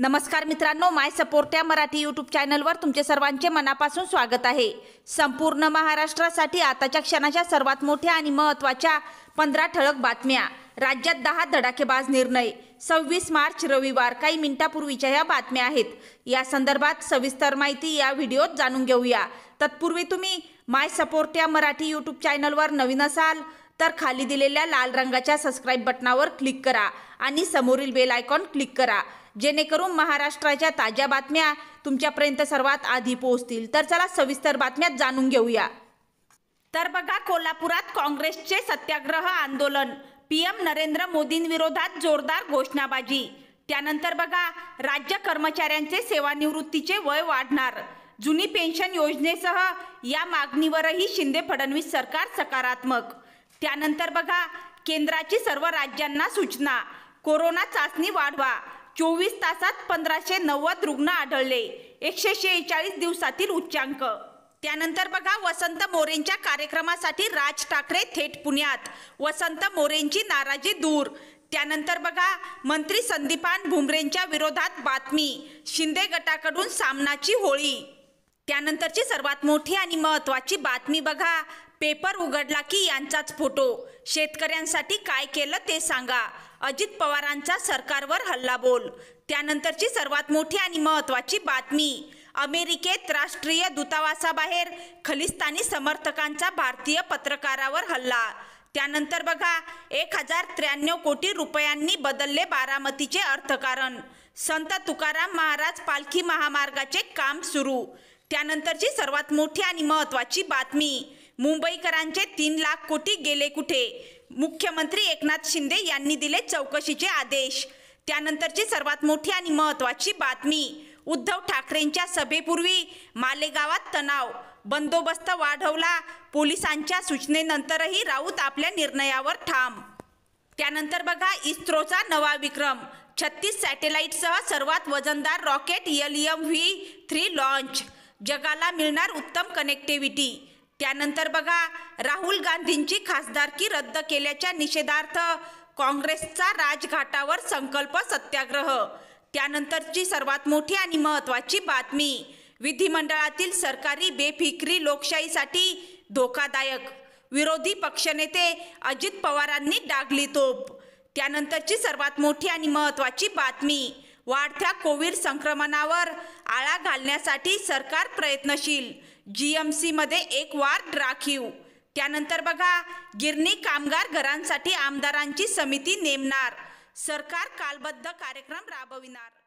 नमस्कार मित्रांनो माय सपोर्ट या मराठी यूट्यूब चॅनलवर तुमचे सर्वांचे मनापासून स्वागत आहे संपूर्ण महाराष्ट्रासाठी आताच्या क्षणाच्या सर्वात मोठ्या आणि महत्त्वाच्या पंधरा ठळक बातम्या राज्यात दहा धडाकेबाज निर्णय सव्वीस मार्च रविवार काही मिनिटापूर्वीच्या या बातम्या आहेत या संदर्भात सविस्तर माहिती या व्हिडिओत जाणून घेऊया तत्पूर्वी तुम्ही माय सपोर्ट या मराठी यूट्यूब चॅनलवर नवीन असाल तर खाली दिलेल्या लाल रंगाच्या सबस्क्राईब बटनावर क्लिक करा आणि समोरील बेल आयकॉन क्लिक करा जेणेकरून महाराष्ट्राच्या ताज्या बातम्या तुमच्यापर्यंत सर्वात आधी पोहोचतील तर चला सविस्तर बातम्या जाणून घेऊया तर बघा कोल्हापुरात काँग्रेसचे सत्याग्रह आंदोलन पी एम नरेंद्र मोदींविरोधात जोरदार घोषणाबाजी त्यानंतर बघा राज्य कर्मचाऱ्यांचे सेवानिवृत्तीचे वय वाढणार जुनी पेन्शन योजनेसह या मागणीवरही शिंदे फडणवीस सरकार सकारात्मक त्यानंतर बघा केंद्राची सर्व राज्यांना सूचना कोरोना चाचणी वाढवा चोवीस तासात पंधराशे नव्वद रुग्ण आढळले एकशे शेहेचाळीस दिवसातील उच्चांक त्यानंतर बघा वसंत मोरेंच्या कार्यक्रमासाठी राज ठाकरे थेट पुण्यात वसंत मोरेंची नाराजी दूर त्यानंतर बघा मंत्री संदीपान भुमरेंच्या विरोधात बातमी शिंदे गटाकडून सामनाची होळी त्यानंतरची सर्वात मोठी आणि महत्त्वाची बातमी बघा पेपर उघडला की यांचाच फोटो शेतकऱ्यांसाठी काय केलं ते सांगा अजित पवारांचा सरकारवर बोल त्यानंतरची सर्वात मोठी आणि महत्त्वाची बातमी अमेरिकेत राष्ट्रीय दूतावासाबाहेर खलिस्तानी समर्थकांचा भारतीय पत्रकारावर हल्ला त्यानंतर बघा एक हजार त्र्याण्णव कोटी रुपयांनी बदलले बारामतीचे अर्थकारण संत तुकाराम महाराज पालखी महामार्गाचे काम सुरू त्यानंतरची सर्वात मोठी आणि महत्त्वाची बातमी मुंबईकरांचे तीन लाख कोटी गेले कुठे मुख्यमंत्री एकनाथ शिंदे यांनी दिले चौकशीचे आदेश त्यानंतरची सर्वात मोठी आणि महत्त्वाची बातमी उद्धव ठाकरेंच्या सभेपूर्वी मालेगावात तणाव बंदोबस्त वाढवला पोलिसांच्या सूचनेनंतरही राऊत आपल्या निर्णयावर ठाम त्यानंतर बघा इस्रोचा नवा विक्रम छत्तीस सॅटेलाईटसह सर्वात वजनदार rocket L M V three launch जगाला मिळणार उत्तम कनेक्टिव्हिटी त्यानंतर बघा राहुल गांधींची खासदारकी रद्द केल्याच्या निषेधार्थ काँग्रेसचा राजघाटावर संकल्प सत्याग्रह त्यानंतरची सर्वात मोठी आणि महत्त्वाची बातमी विधिमंडळातील सरकारी बेफिक्री लोकशाहीसाठी धोकादायक विरोधी पक्षनेते अजित पवारांनी डागली तोप त्यानंतरची सर्वात मोठी आणि महत्त्वाची बातमी वाढत्या कोविड संक्रमणावर आळा घालण्यासाठी सरकार प्रयत्नशील जी एम सीमध्ये एक वार्ड राखीव त्यानंतर बघा गिरणी कामगार घरांसाठी आमदारांची समिती नेमणार सरकार कालबद्ध कार्यक्रम राबविणार